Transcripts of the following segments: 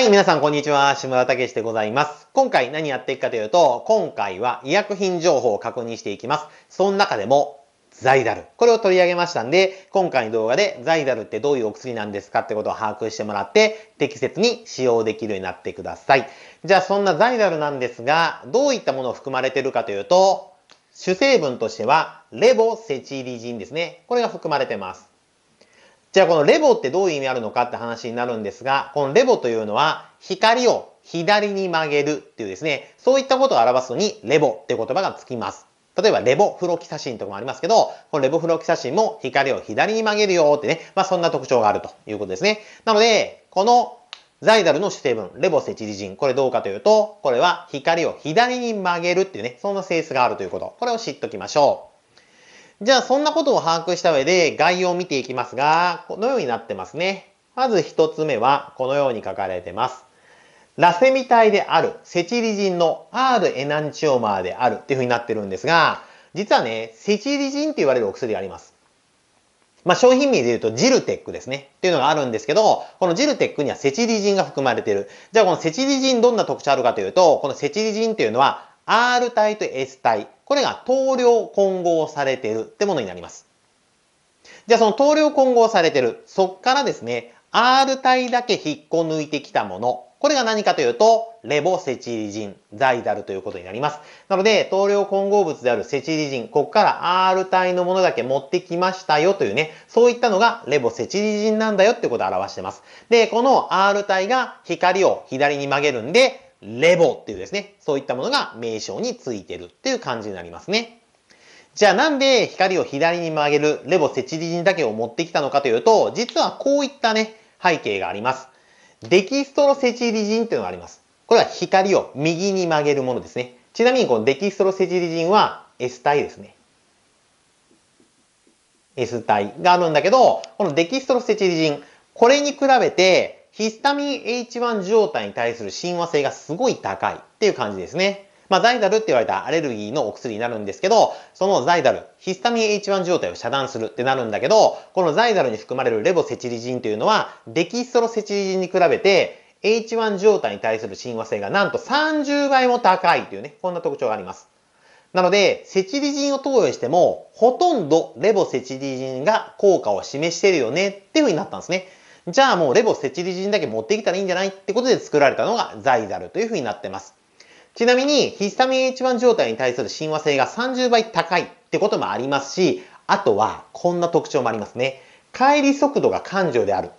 はい、皆さん、こんにちは。志村たけしでございます。今回何やっていくかというと、今回は医薬品情報を確認していきます。その中でも、ザイダル。これを取り上げましたんで、今回の動画でザイダルってどういうお薬なんですかってことを把握してもらって、適切に使用できるようになってください。じゃあ、そんなザイダルなんですが、どういったものを含まれてるかというと、主成分としては、レボセチリジンですね。これが含まれてます。じゃあこのレボってどういう意味あるのかって話になるんですが、このレボというのは光を左に曲げるっていうですね、そういったことを表すのにレボっていう言葉がつきます。例えばレボフロキサシンとかもありますけど、このレボフロキサシンも光を左に曲げるよってね、まあそんな特徴があるということですね。なので、このザイダルの主成分、レボセチリジン。これどうかというと、これは光を左に曲げるっていうね、そんな性質があるということ。これを知っておきましょう。じゃあそんなことを把握した上で概要を見ていきますが、このようになってますね。まず一つ目はこのように書かれてます。ラセミ体であるセチリジンの R エナンチオマーであるっていうふうになってるんですが、実はね、セチリジンって言われるお薬があります。まあ、商品名で言うとジルテックですね。っていうのがあるんですけど、このジルテックにはセチリジンが含まれている。じゃあこのセチリジンどんな特徴あるかというと、このセチリジンっていうのは R 体と S 体、これが等量混合されてるってものになります。じゃあその等量混合されてる、そっからですね、R 体だけ引っこ抜いてきたもの、これが何かというと、レボセチリジン、ザイダルということになります。なので、等量混合物であるセチリジン、こっから R 体のものだけ持ってきましたよというね、そういったのがレボセチリジンなんだよってことを表してます。で、この R 体が光を左に曲げるんで、レボっていうですね、そういったものが名称についてるっていう感じになりますね。じゃあなんで光を左に曲げるレボセチリジンだけを持ってきたのかというと、実はこういったね、背景があります。デキストロセチリジンっていうのがあります。これは光を右に曲げるものですね。ちなみにこのデキストロセチリジンは S 体ですね。S 体があるんだけど、このデキストロセチリジン、これに比べてヒスタミン H1 状態に対する親和性がすごい高いっていう感じですね。まあ、ザイダルって言われたアレルギーのお薬になるんですけど、そのザイダル、ヒスタミン H1 状態を遮断するってなるんだけど、このザイダルに含まれるレボセチリジンというのは、デキストロセチリジンに比べて、H1 状態に対する親和性がなんと30倍も高いというね、こんな特徴があります。なので、セチリジンを投与しても、ほとんどレボセチリジンが効果を示してるよねっていう風になったんですね。じゃあもうレボセチリジンだけ持ってきたらいいんじゃないってことで作られたのがザイザルというふうになってます。ちなみに、ヒスタミン H1 状態に対する親和性が30倍高いってこともありますし、あとはこんな特徴もありますね。帰り速度が感情である。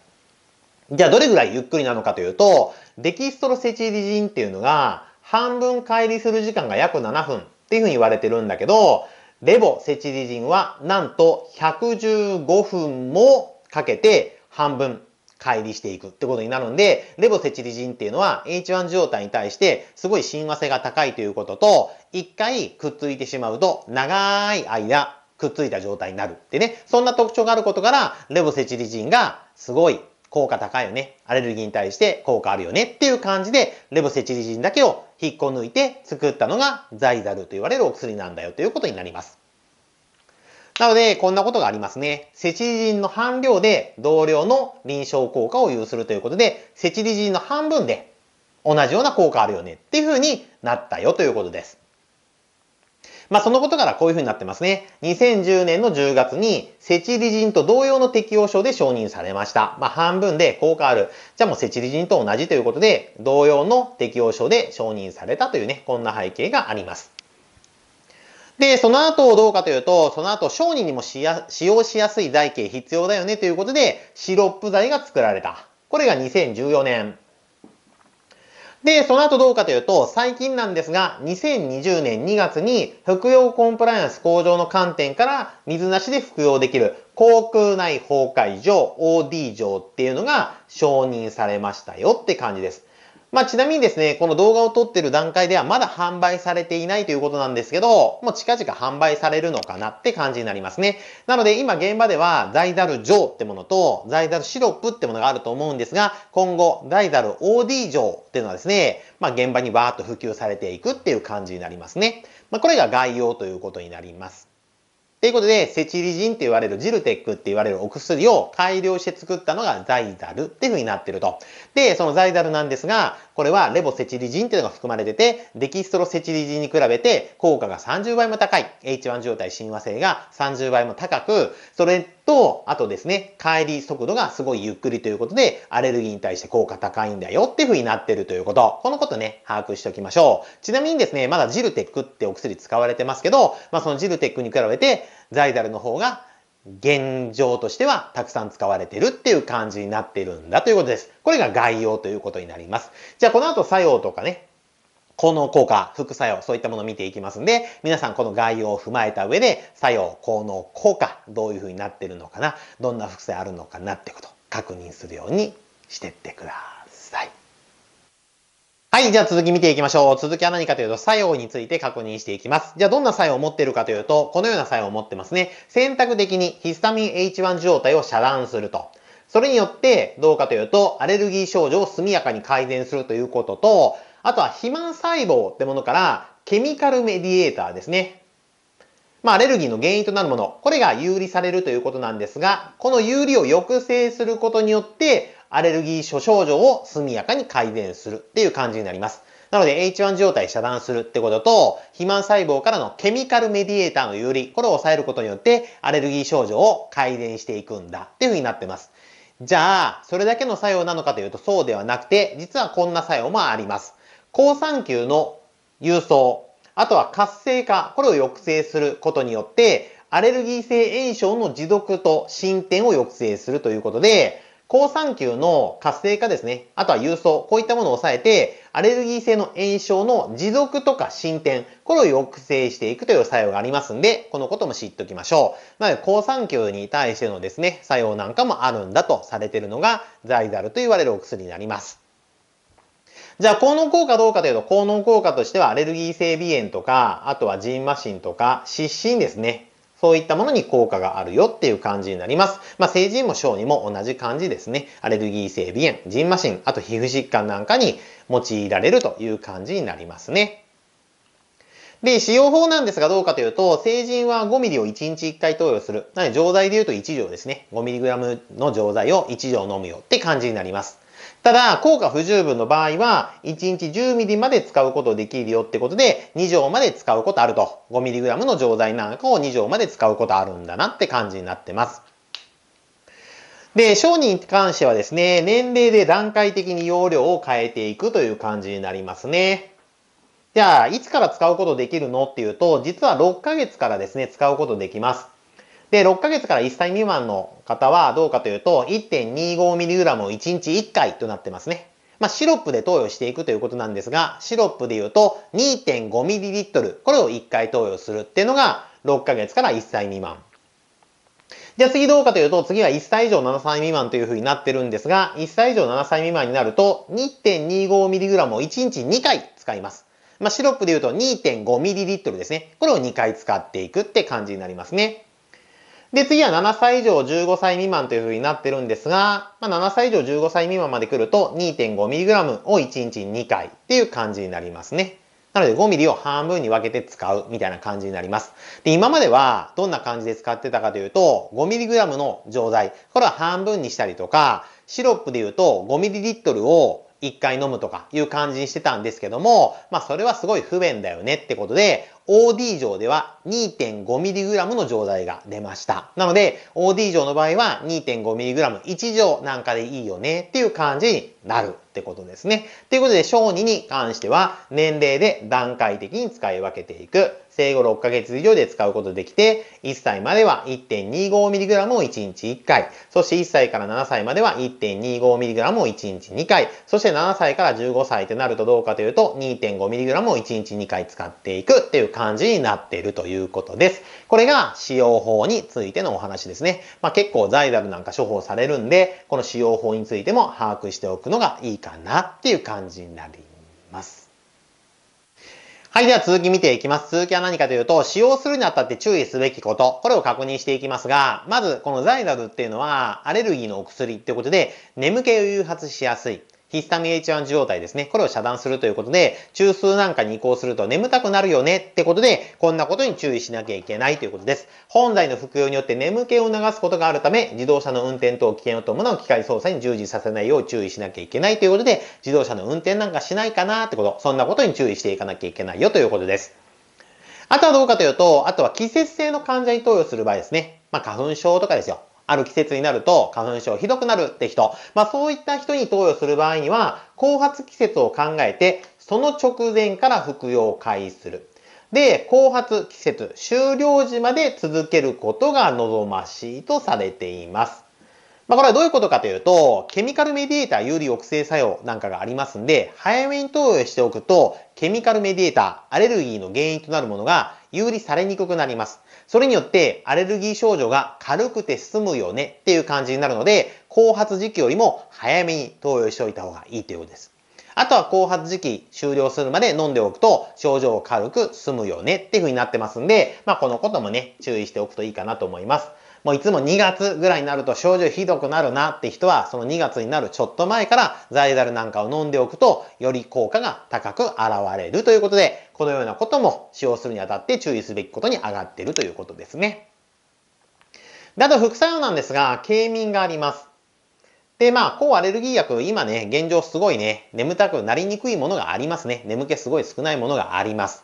じゃあどれぐらいゆっくりなのかというと、デキストロセチリジンっていうのが、半分乖離する時間が約7分っていうふうに言われてるんだけど、レボセチリジンはなんと115分もかけて半分乖離していくってことになるんで、レボセチリジンっていうのは H1 状態に対してすごい親和性が高いということと、一回くっついてしまうと長い間くっついた状態になるってね、そんな特徴があることから、レボセチリジンがすごい効果高いよね。アレルギーに対して効果あるよねっていう感じで、レボセチリジンだけを引っこ抜いて作ったのがザイザルと言われるお薬なんだよということになります。なので、こんなことがありますね。セチリジンの半量で同量の臨床効果を有するということで、セチリジンの半分で同じような効果あるよねっていうふうになったよということです。まあ、そのことからこういうふうになってますね。2010年の10月にセチリジンと同様の適用症で承認されました。まあ、半分で効果ある。じゃあもうセチリジンと同じということで、同様の適用症で承認されたというね、こんな背景があります。で、その後どうかというと、その後商人にも使用しやすい財形必要だよねということで、シロップ剤が作られた。これが2014年。で、その後どうかというと、最近なんですが、2020年2月に服用コンプライアンス向上の観点から水なしで服用できる口腔内崩壊場 OD 錠っていうのが承認されましたよって感じです。まあ、ちなみにですね、この動画を撮ってる段階ではまだ販売されていないということなんですけど、もう近々販売されるのかなって感じになりますね。なので今現場ではザイダルーってものとザイダルシロップってものがあると思うんですが、今後ザイダル OD 錠っていうのはですね、まあ、現場にわーっと普及されていくっていう感じになりますね。まあ、これが概要ということになります。ということで、セチリジンって言われる、ジルテックって言われるお薬を改良して作ったのがザイダルっていう風になってると。で、そのザイダルなんですが、これはレボセチリジンっていうのが含まれてて、デキストロセチリジンに比べて効果が30倍も高い。H1 状態親和性が30倍も高く、それと、あとですね、帰り速度がすごいゆっくりということで、アレルギーに対して効果高いんだよっていう風になってるということ。このことね、把握しておきましょう。ちなみにですね、まだジルテックってお薬使われてますけど、まあそのジルテックに比べて、ザイダルの方が現状としてはたくさん使われてるっていう感じになってるんだということです。これが概要ということになります。じゃあこの後作用とかね、この効果、副作用、そういったものを見ていきますんで、皆さんこの概要を踏まえた上で、作用、効能、効果、どういう風になってるのかな、どんな副作用あるのかなってこと、確認するようにしてってください。はい。じゃあ続き見ていきましょう。続きは何かというと、作用について確認していきます。じゃあどんな作用を持っているかというと、このような作用を持ってますね。選択的にヒスタミン H1 状態を遮断すると。それによって、どうかというと、アレルギー症状を速やかに改善するということと、あとは肥満細胞ってものから、ケミカルメディエーターですね。まあ、アレルギーの原因となるもの、これが有利されるということなんですが、この有利を抑制することによって、アレルギー諸症状を速やかに改善するっていう感じになります。なので H1 状態遮断するってことと、肥満細胞からのケミカルメディエーターの有利、これを抑えることによってアレルギー症状を改善していくんだっていうふうになってます。じゃあ、それだけの作用なのかというとそうではなくて、実はこんな作用もあります。好酸球の郵送、あとは活性化、これを抑制することによって、アレルギー性炎症の持続と進展を抑制するということで、好酸球の活性化ですね。あとは郵送。こういったものを抑えて、アレルギー性の炎症の持続とか進展。これを抑制していくという作用がありますんで、このことも知っておきましょう。ま好酸球に対してのですね、作用なんかもあるんだとされているのが、ザイザルと言われるお薬になります。じゃあ、効能効果どうかというと、効能効果としては、アレルギー性鼻炎とか、あとはジンマシンとか、湿疹ですね。そういったものに効果があるよっていう感じになります。まあ、成人も小児も同じ感じですね。アレルギー性鼻炎、ジンマシン、あと皮膚疾患なんかに用いられるという感じになりますね。で、使用法なんですがどうかというと、成人は 5mm を1日1回投与する。なので、錠剤で言うと1錠ですね。5mg の錠剤を1錠飲むよって感じになります。ただ、効果不十分の場合は、1日10ミリまで使うことできるよってことで、2錠まで使うことあると。5ミリグラムの錠剤なんかを2錠まで使うことあるんだなって感じになってます。で、商人に関してはですね、年齢で段階的に容量を変えていくという感じになりますね。じゃあ、いつから使うことできるのっていうと、実は6ヶ月からですね、使うことできます。で、6ヶ月から1歳未満の方はどうかというと、1.25mg を1日1回となってますね。まあ、シロップで投与していくということなんですが、シロップで言うと 2.5ml、これを1回投与するっていうのが6ヶ月から1歳未満。じゃあ次どうかというと、次は1歳以上7歳未満というふうになってるんですが、1歳以上7歳未満になると 2.25mg を1日2回使います。まあ、シロップで言うと 2.5ml ですね。これを2回使っていくって感じになりますね。で、次は7歳以上15歳未満というふうになってるんですが、まあ、7歳以上15歳未満まで来ると 2.5mg を1日2回っていう感じになりますね。なので 5mm を半分に分けて使うみたいな感じになります。で、今まではどんな感じで使ってたかというと、5mg の錠剤、これは半分にしたりとか、シロップで言うと 5ml を1回飲むとかいう感じにしてたんですけども、まあそれはすごい不便だよねってことで、OD 錠では 2.5mg の錠剤が出ました。なので、OD 錠の場合は 2.5mg1 錠なんかでいいよねっていう感じになるってことですね。ということで、小児に関しては年齢で段階的に使い分けていく。生後6ヶ月以上で使うことできて、1歳までは 1.25mg を1日1回、そして1歳から7歳までは 1.25mg を1日2回、そして7歳から15歳ってなるとどうかというと 2.5mg を1日2回使っていくっていう感じになっているということです。これが使用法についてのお話ですね。まあ、結構ザイダルなんか処方されるんで、この使用法についても把握しておくのがいいかなっていう感じになります。はい。では続き見ていきます。続きは何かというと、使用するにあたって注意すべきこと、これを確認していきますが、まず、このザイダルっていうのは、アレルギーのお薬っていうことで、眠気を誘発しやすい。ヒスタミン H1 受容体ですね。これを遮断するということで、中枢なんかに移行すると眠たくなるよねってことで、こんなことに注意しなきゃいけないということです。本来の服用によって眠気を促すことがあるため、自動車の運転等危険を伴う機械操作に従事させないよう注意しなきゃいけないということで、自動車の運転なんかしないかなってこと、そんなことに注意していかなきゃいけないよということです。あとはどうかというと、あとは季節性の患者に投与する場合ですね。まあ、花粉症とかですよ。ある季節になると花粉症ひどくなるって人、まあそういった人に投与する場合には、後発季節を考えて、その直前から服用を開始する。で、後発季節終了時まで続けることが望ましいとされています。まあ、これはどういうことかというと、ケミカルメディエーター有利抑制作用なんかがありますんで、早めに投与しておくと、ケミカルメディエーター、アレルギーの原因となるものが有利されにくくなります。それによってアレルギー症状が軽くて済むよねっていう感じになるので、後発時期よりも早めに投与しておいた方がいいということです。あとは後発時期終了するまで飲んでおくと症状を軽く済むよねっていう風になってますんで、まあこのこともね、注意しておくといいかなと思います。もういつも2月ぐらいになると症状ひどくなるなって人は、その2月になるちょっと前からザイダルなんかを飲んでおくと、より効果が高く現れるということで、このようなことも使用するにあたって注意すべきことに上がっているということですね。で、あと副作用なんですが、軽眠があります。で、まあ、抗アレルギー薬、今ね、現状すごいね、眠たくなりにくいものがありますね。眠気すごい少ないものがあります。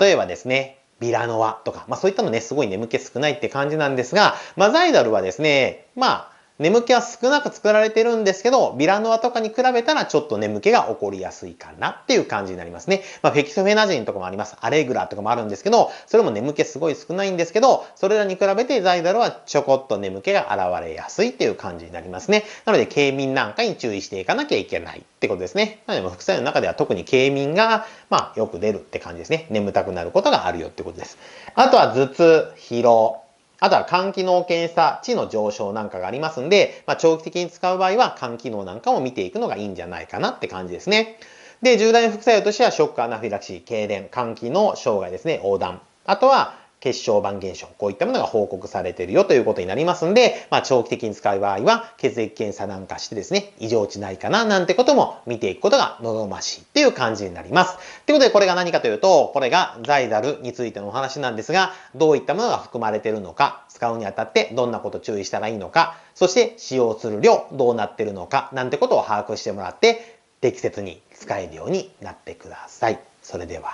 例えばですね、ビラノワとか、まあそういったのね、すごい眠気少ないって感じなんですが、マザイダルはですね、まあ眠気は少なく作られてるんですけど、ビラノアとかに比べたらちょっと眠気が起こりやすいかなっていう感じになりますね。まあ、フェキソフェナジンとかもあります。アレグラとかもあるんですけど、それも眠気すごい少ないんですけど、それらに比べてザイダルはちょこっと眠気が現れやすいっていう感じになりますね。なので、軽眠なんかに注意していかなきゃいけないってことですね。なので、副作用の中では特に軽眠が、まあ、よく出るって感じですね。眠たくなることがあるよってことです。あとは頭痛、疲労、あとは肝機能検査値の上昇なんかがありますんで、まあ、長期的に使う場合は肝機能なんかも見ていくのがいいんじゃないかなって感じですね。で、重大な副作用としては、ショック、アナフィラキシー、痙攣、肝機能、障害ですね、横断。あとは、結晶板現象、こういったものが報告されているよということになりますんで、まあ、長期的に使う場合は、血液検査なんかしてですね、異常値ないかな、なんてことも見ていくことが望ましいっていう感じになります。ということで、これが何かというと、これがイザルについてのお話なんですが、どういったものが含まれているのか、使うにあたってどんなこと注意したらいいのか、そして使用する量どうなってるのか、なんてことを把握してもらって、適切に使えるようになってください。それでは、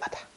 また。